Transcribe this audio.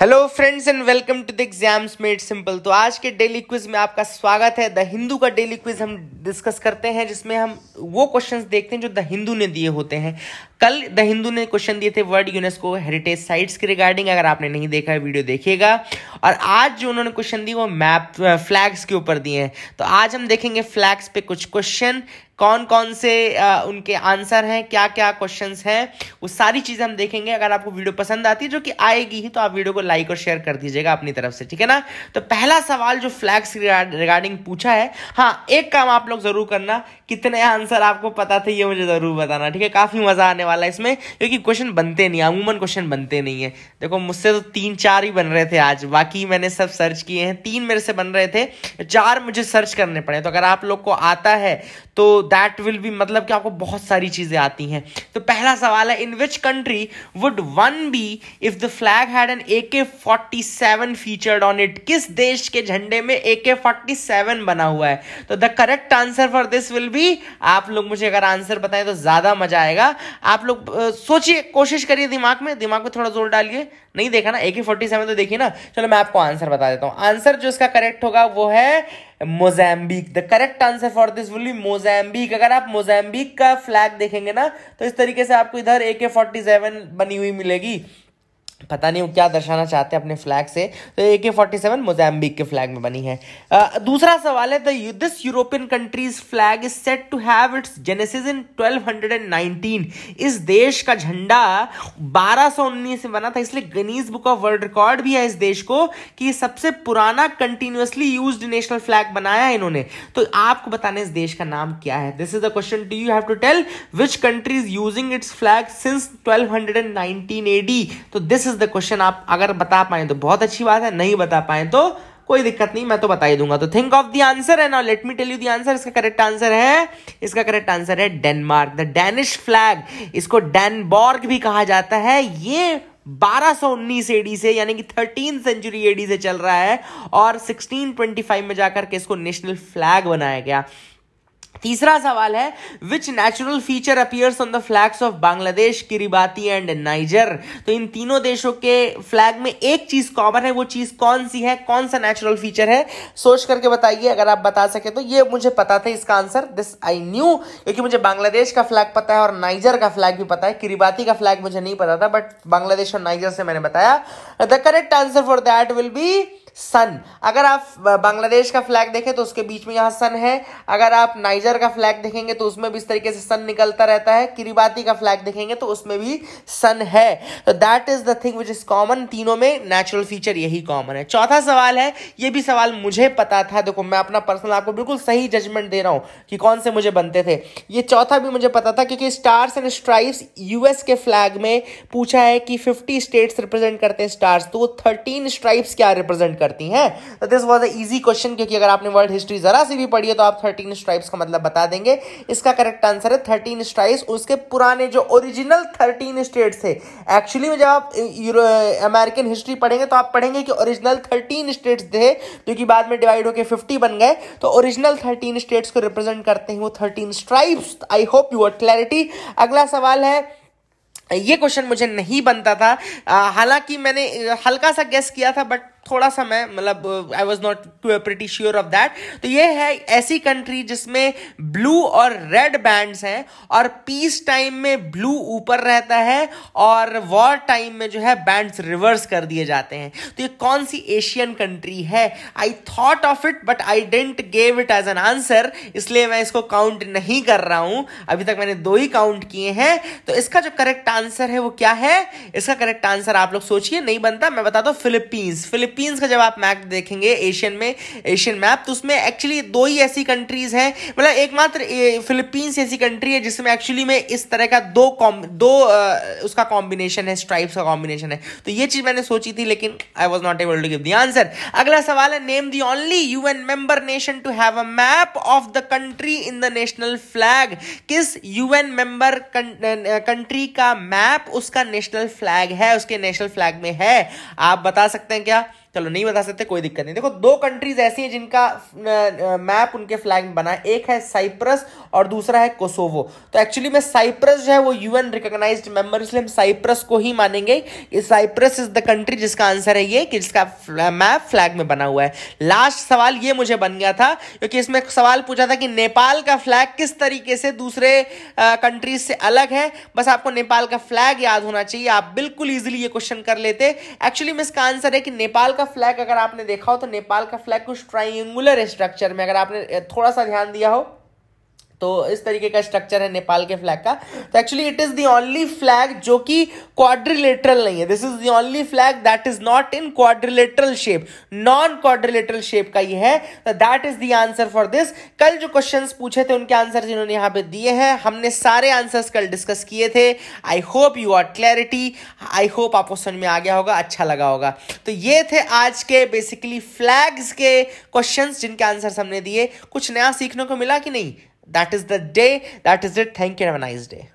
Hello friends and welcome to the exams made simple तो आज के डेली क्विज में आपका स्वागत है द हिंदू का डेली क्विज हम डिस्कस करते हैं जिसमें हम वो क्वेश्चंस देखते हैं जो द हिंदू ने दिए होते हैं कल द हिंदू ने क्वेश्चन दिए थे वर्ल्ड यूनेस्को हेरिटेज साइट्स के रिगार्डिंग अगर आपने नहीं देखा है वीडियो देखिएगा और आज जो उन्होंने क्वेश्चन दिए वो मैप फ्लैग्स के ऊपर दिए हैं तो आज हम देखेंगे फ्लैग्स पे कुछ क्वेश्चन कौन कौन से आ, उनके आंसर हैं क्या क्या क्वेश्चन हैं वो सारी चीज़ें हम देखेंगे अगर आपको वीडियो पसंद आती है जो कि आएगी ही तो आप वीडियो को लाइक और शेयर कर दीजिएगा अपनी तरफ से ठीक है ना तो पहला सवाल जो फ्लैग्स रिगार्डिंग पूछा है हाँ एक काम आप लोग ज़रूर करना कितने आंसर आपको पता थे ये मुझे ज़रूर बताना ठीक है काफ़ी मज़ा आने वाला इसमें क्योंकि क्वेश्चन बनते नहीं अमूमन क्वेश्चन बनते नहीं है देखो मुझसे तो तीन चार ही बन रहे थे आज बाकी मैंने सब सर्च किए हैं तीन मेरे से बन रहे थे चार मुझे सर्च करने पड़े तो अगर आप लोग को आता है तो दैट विल बी मतलब कि आपको बहुत सारी चीज़ें आती हैं तो पहला सवाल है in which country would one be if the flag had an A K forty seven featured on it किस देश के झंडे में ए के फोर्टी सेवन बना हुआ है तो the correct answer for this will be आप लोग मुझे अगर आंसर बताएं तो ज़्यादा मजा आएगा आप आप लोग सोचिए कोशिश करिए दिमाग में दिमाग में थोड़ा जोर डालिए नहीं देखा ना ए के फोर्टी सेवन तो देखिए ना चलो मैं आपको आंसर बता देता हूँ आंसर जो इसका करेक्ट होगा वो है Mozambique the correct answer for this will be Mozambique अगर आप मोजैम्बिक का फ्लैग देखेंगे ना तो इस तरीके से आपको इधर ए के फोर्टी सेवन बनी हुई मिलेगी पता नहीं वो क्या दर्शाना चाहते हैं अपने फ्लैग से तो A K forty seven Mozambique के फ्लैग में बनी है आ, दूसरा सवाल है this European country's flag is set to have its genesis in 1219 इस देश का झंडा 1219 में बना था इसलिए Guinness book of world record भी है इस देश को कि सबसे पुराना कंटिन्यूसली यूज नेशनल फ्लैग बनाया इन्होंने तो आपको बताने इस देश का नाम क्या है this is the question do you have to tell which country is using its flag since twelve hundred and nineteen AD तो दिस इज द क्वेश्चन आप अगर बता पाए तो बहुत अच्छी बात है नहीं बता पाए तो कोई दिक्कत नहीं मैं तो बता ही दूंगा तो थिंक ऑफ द आंसर है ना let me tell you the answer इसका करेक्ट आंसर है इसका करेक्ट आंसर है डेनमार्क द डेनिश फ्लैग इसको डेनबॉर्ग भी कहा जाता है ये 1219 एडी से यानी कि 13 सेंचुरी एडी से चल रहा है और 1625 में जाकर के इसको नेशनल फ्लैग बनाया गया तीसरा सवाल है which natural feature appears on the flags of Bangladesh Kiribati and Niger तो इन तीनों देशों के फ्लैग में एक चीज कॉमन है वो चीज कौन सी है कौन सा नेचुरल फीचर है सोच करके बताइए अगर आप बता सके तो ये मुझे पता था इसका आंसर दिस आई न्यू क्योंकि मुझे बांग्लादेश का फ्लैग पता है और नाइजर का फ्लैग भी पता है किरिबाती का फ्लैग मुझे नहीं पता था बट बांग्लादेश और नाइजर से मैंने बताया the correct answer for that will be sun अगर आप बांग्लादेश का फ्लैग देखें तो उसके बीच में यहाँ सन है अगर आप नाइजर का फ्लैग देखेंगे तो उसमें भी इस तरीके से सन निकलता रहता है किरीबाती का फ्लैग देखेंगे तो उसमें भी सन है तो that is the thing which is common तीनों में नेचुरल फीचर यही कॉमन है चौथा सवाल है ये भी सवाल मुझे पता था देखो मैं अपना पर्सनल आपको बिल्कुल सही जजमेंट दे रहा हूँ कि कौन से मुझे बनते थे ये चौथा भी मुझे पता था क्योंकि स्टार्स एंड स्ट्राइप्स यूएस के फ्लैग में पूछा है कि फिफ्टी स्टेट्स रिप्रेजेंट करते हैं स्टार्स तो वो थर्टीन स्ट्राइप्स क्या रिप्रेजेंट करते करती हैं तो this was a easy question क्योंकि अगर आपने वर्ल्ड हिस्ट्री जरा सी भी पढ़ी है तो आप थर्टीन स्ट्राइप्स का मतलब बता देंगे इसका करेक्ट आंसर है थर्टीन स्ट्राइप्स उसके पुराने जो ओरिजिनल थर्टीन स्टेट थे एक्चुअली में जब आप अमेरिकन हिस्ट्री पढ़ेंगे तो आप पढ़ेंगे कि ओरिजिनल थर्टीन स्टेट्स थे क्योंकि बाद में डिवाइड होकर फिफ्टी बन गए तो ओरिजिनल थर्टीन स्टेट्स को रिप्रेजेंट करते हैं वो thirteen stripes I hope your clarity अगला सवाल है ये क्वेश्चन मुझे नहीं बनता था हालांकि मैंने हल्का सा गेस किया था बट थोड़ा सा मैं मतलब I was not too pretty sure of that तो ये है ऐसी कंट्री जिसमें ब्लू और रेड बैंड्स हैं और पीस टाइम में ब्लू ऊपर रहता है और वॉर टाइम में जो है बैंड्स रिवर्स कर दिए जाते हैं तो ये कौन सी एशियन कंट्री है I thought of it but I didn't gave it as an answer इसलिए मैं इसको काउंट नहीं कर रहा हूं अभी तक मैंने दो ही काउंट किए हैं तो इसका जो करेक्ट आंसर है वो क्या है इसका करेक्ट आंसर आप लोग सोचिए नहीं बनता मैं बता दो फिलिपींस फिलिप फिलीपींस का जब आप मैप देखेंगे एशियन में एशियन मैप तो उसमें एक्चुअली दो ही ऐसी कंट्रीज हैं मतलब एकमात्र फिलीपींस ऐसी कंट्री है जिसमें एक्चुअली में इस तरह का दो कॉम दो आ, उसका कॉम्बिनेशन है स्ट्राइप्स का कॉम्बिनेशन है तो ये चीज़ मैंने सोची थी लेकिन I was not able to give the answer अगला सवाल है name the only U N member nation to have a map of the country in the national flag किस यू एन मेंबर कंट्री का मैप उसका national flag है उसके national flag में है आप बता सकते हैं क्या चलो नहीं बता सकते कोई दिक्कत नहीं देखो दो कंट्रीज ऐसी हैं जिनका मैप उनके फ्लैग में बना है एक है साइप्रस और दूसरा है कोसोवो तो एक्चुअली में साइप्रस जो है वो यूएन रिकॉग्नाइज मेंबर इसलिए हम साइप्रस को ही मानेंगे साइप्रस इज द कंट्री जिसका आंसर है ये कि जिसका मैप फ्लैग में बना हुआ है लास्ट सवाल ये मुझे बन गया था क्योंकि इसमें सवाल पूछा था कि नेपाल का फ्लैग किस तरीके से दूसरे कंट्रीज से अलग है बस आपको नेपाल का फ्लैग याद होना चाहिए आप बिल्कुल ईजिली ये क्वेश्चन कर लेते एक्चुअली में इसका आंसर है कि नेपाल का फ्लैग अगर आपने देखा हो तो नेपाल का फ्लैग कुछ ट्राइंगुलर स्ट्रक्चर में अगर आपने थोड़ा सा ध्यान दिया हो तो इस तरीके का स्ट्रक्चर है नेपाल के फ्लैग का तो actually it is the only flag जो कि क्वाड्रिलेटरल नहीं है this is the only flag that is not in quadrilateral shape non quadrilateral shape का ये है तो that is the answer for this कल जो क्वेश्चन पूछे थे उनके आंसर जिन्होंने यहाँ पे दिए हैं हमने सारे आंसर कल डिस्कस किए थे I hope you are clarity I hope आपको सुन में आ गया होगा अच्छा लगा होगा तो ये थे आज के बेसिकली फ्लैग्स के क्वेश्चन जिनके आंसर हमने दिए कुछ नया सीखने को मिला कि नहीं that is the day. That is it. Thank you. Have a nice day.